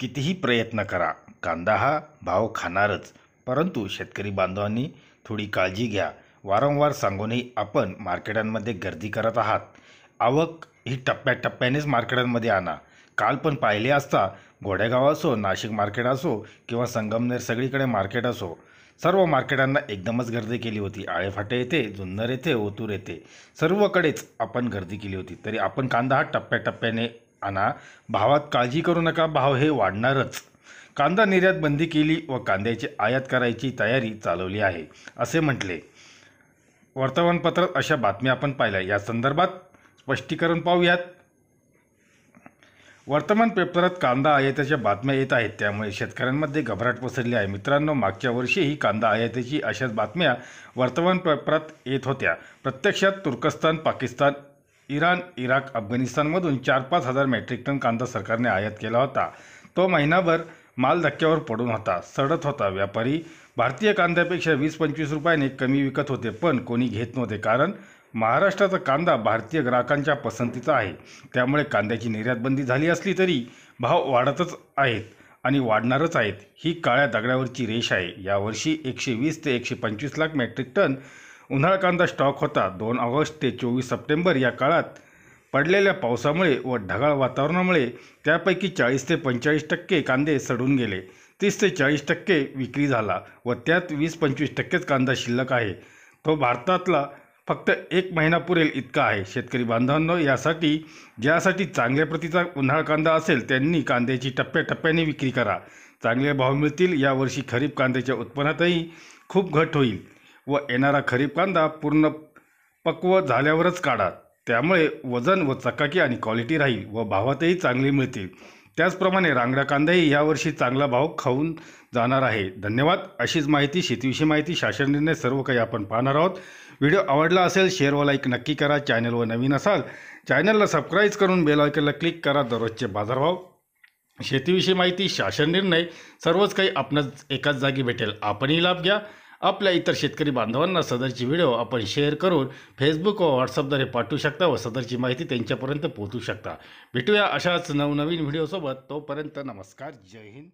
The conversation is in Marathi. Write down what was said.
कितीही प्रयत्न करा कांदा हा भाव खाणारच परंतु शेतकरी बांधवांनी थोडी काळजी घ्या वारंवार सांगूनही आपण मार्केटांमध्ये गर्दी करत आहात आवक ही टप्प्याटप्प्यानेच मार्केटांमध्ये आणा काल पण पाहिले असता घोडेगाव असो नाशिक मार्केट असो किंवा संगमनेर सगळीकडे मार्केट असो सर्व मार्केटांना एकदमच गर्दी केली होती आळेफाटे येथे जुन्नर येथे ओतूर येथे सर्वकडेच आपण गर्दी केली होती तरी आपण कांदा हा टप्प्याटप्प्याने आणा भावात काळजी करू नका भाव हे वाढणारच कांदा निर्यात बंदी केली व कांद्याची आयात करायची तयारी चालवली आहे असे म्हटले वर्तमानपत्रात अशा बातम्या आपण पाहिल्या या संदर्भात स्पष्टीकरण पाहूयात वर्तमान पेपरात कांदा आयातीच्या बातम्या येत आहेत त्यामुळे शेतकऱ्यांमध्ये घबराट पसरली आहे मित्रांनो मागच्या वर्षीही कांदा आयातीची अशाच बातम्या वर्तमानपेपरात येत होत्या प्रत्यक्षात तुर्कस्तान पाकिस्तान इराण इराक अफगाणिस्तानमधून चार पाच हजार मेट्रिक टन कांदा सरकारने आयात केला होता तो महिनाभर माल धक्क्यावर पडून होता सडत होता व्यापारी भारतीय कांद्यापेक्षा वीस पंचवीस रुपयाने कमी विकत होते पण कोणी घेत नव्हते कारण महाराष्ट्राचा कांदा भारतीय ग्राहकांच्या पसंतीचा आहे त्यामुळे कांद्याची निर्यातबंदी झाली असली तरी भाव वाढतच आहेत आणि वाढणारच आहेत ही काळ्या दगडावरची रेष आहे यावर्षी एकशे वीस ते एकशे पंचवीस लाख मेट्रिक टन उन्हाळ कांदा स्टॉक होता दोन ऑगस्ट ते चोवीस सप्टेंबर या काळात पडलेल्या पावसामुळे व ढगाळ वातावरणामुळे त्यापैकी चाळीस ते पंचेचाळीस टक्के कांदे सडून गेले तीस ते चाळीस टक्के विक्री झाला व त्यात वीस पंचवीस टक्केच कांदा शिल्लक आहे तो भारतातला फक्त एक महिना पुरेल इतका आहे शेतकरी बांधवांनो यासाठी ज्यासाठी चांगल्या प्रतीचा उन्हाळ कांदा असेल त्यांनी कांद्याची टप्प्याटप्प्याने विक्री करा चांगले भाव मिळतील यावर्षी खरीप कांद्याच्या उत्पन्नातही खूप घट होईल व येणारा खरीप कांदा पूर्ण पक्व झाल्यावरच काढा त्यामुळे वजन व चकाकी आणि क्वालिटी राहील व भावातही चांगली मिळतील त्याचप्रमाणे रांगडा कांदाही यावर्षी चांगला भाव खाऊन जाणार आहे धन्यवाद अशीच माहिती शेतीविषयी माहिती शासन निर्णय सर्व काही आपण पाहणार आहोत व्हिडिओ आवडला असेल शेअर व लाईक नक्की करा चॅनलवर नवीन असाल चॅनलला सबस्क्राईब करून बेलायकनला क्लिक करा दररोजचे बाजारभाव शेतीविषयी माहिती शासन निर्णय सर्वच काही आपणच एकाच जागी भेटेल आपणही लाभ घ्या आपल्या इतर शेतकरी बांधवांना सदरची व्हिडिओ आपण शेअर करून फेसबुक व व्हॉट्सअपद्वारे पाठवू शकता व सदरची माहिती त्यांच्यापर्यंत पोहोचू शकता भेटूया अशाच नवनवीन व्हिडिओसोबत तोपर्यंत नमस्कार जय हिंद